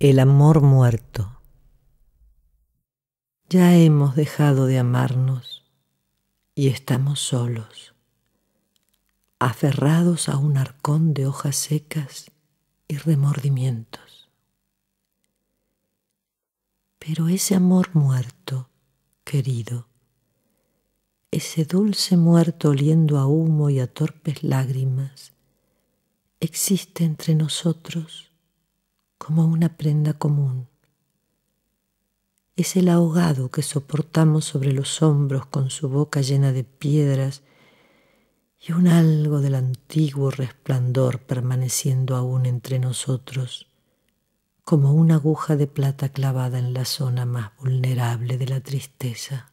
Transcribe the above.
el amor muerto. Ya hemos dejado de amarnos y estamos solos, aferrados a un arcón de hojas secas y remordimientos. Pero ese amor muerto, querido, ese dulce muerto oliendo a humo y a torpes lágrimas, existe entre nosotros como una prenda común. Es el ahogado que soportamos sobre los hombros con su boca llena de piedras y un algo del antiguo resplandor permaneciendo aún entre nosotros, como una aguja de plata clavada en la zona más vulnerable de la tristeza.